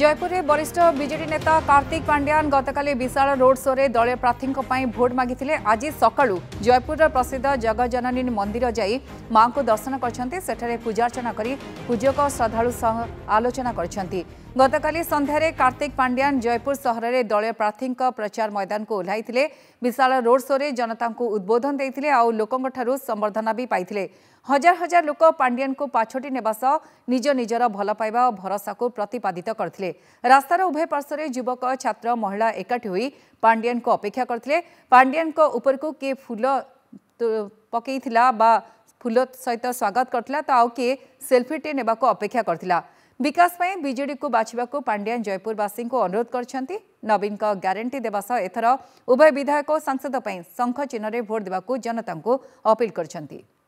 जयपुर वरिष्ठ विजेडि नेता कार्तिक पांड्यान गतकाली विशा रोड शो दलय प्रार्थी भोट मागिले आज सका जयपुर र प्रसिद्ध जगजननी मां को दर्शन गरिजार्चना कर पूजक श्रद्धा आलोचना गतकाली सन्धार कार्तिक पांड्यान जयपुर से दलय प्रार्थी प्रचार मैदान को ओहैले विशा रोड शो जनता उद्बोधन उद्वोधन लोक भी पाई हजार हजार लोक पांड्यान निज पाछोटी भलपाइवा और भरोसा प्रतिपादित करते करते रास्तार उभय पार्श्वें युवक छात्र महिला एकाठी हो पांडियान को अपेक्षा करते पांडियान को उपरको किए फूल पकई फूल सहित स्वागत करता तो आउ किए सेल्फीटे ने अपेक्षा कर विकास विजे को बाछवा को पांडियान जयपुरवासी को अनुरोध कर नवीन ग्यारंटी देवास एथर उभय विधायक सांसद शख चिन्ह भोट देवा जनता को अपील कर